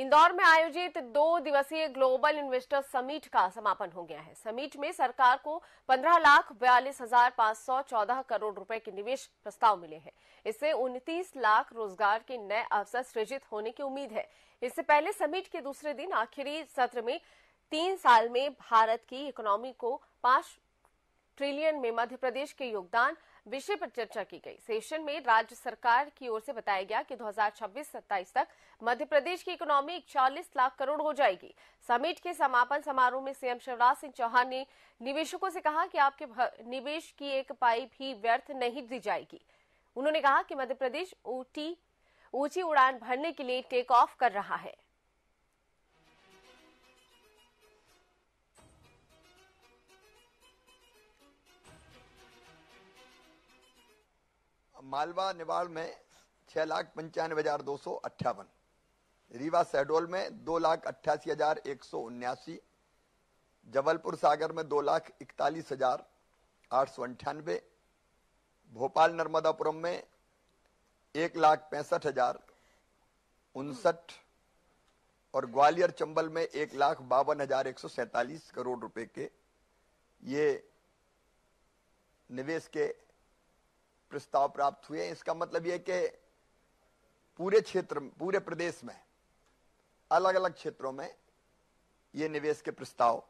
इंदौर में आयोजित दो दिवसीय ग्लोबल इन्वेस्टर्स समिट का समापन हो गया है समिट में सरकार को पंद्रह लाख बयालीस हजार पांच सौ चौदह करोड़ रुपए के निवेश प्रस्ताव मिले हैं इससे उनतीस लाख रोजगार के नए अवसर सृजित होने की उम्मीद है इससे पहले समिट के दूसरे दिन आखिरी सत्र में तीन साल में भारत की इकोनॉमी को पांच ट्रिलियन में मध्य प्रदेश के योगदान विषय पर चर्चा की गई सेशन में राज्य सरकार की ओर से बताया गया कि 2026-27 तक मध्य प्रदेश की इकोनॉमी इकचालीस लाख करोड़ हो जाएगी समिट के समापन समारोह में सीएम शिवराज सिंह चौहान ने निवेशकों से कहा कि आपके निवेश की एक पाई भी व्यर्थ नहीं दी जाएगी उन्होंने कहा कि मध्य प्रदेश ऊंची उड़ान भरने के लिए टेक ऑफ कर रहा है मालवा निवाड़ में छह लाख पंचानवे हजार दो सौ अट्ठावन रीवा सहडोल में दो लाख अट्ठासी हजार एक सौ उन्यासी जबलपुर सागर में दो लाख इकतालीस हजार आठ सौ अंठानवे भोपाल नर्मदापुरम में एक लाख पैंसठ हजार उनसठ और ग्वालियर चंबल में एक लाख बावन हजार एक सौ सैंतालीस करोड़ रुपए के ये निवेश के प्रस्ताव प्राप्त हुए इसका मतलब यह कि पूरे क्षेत्र पूरे प्रदेश में अलग अलग क्षेत्रों में ये निवेश के प्रस्ताव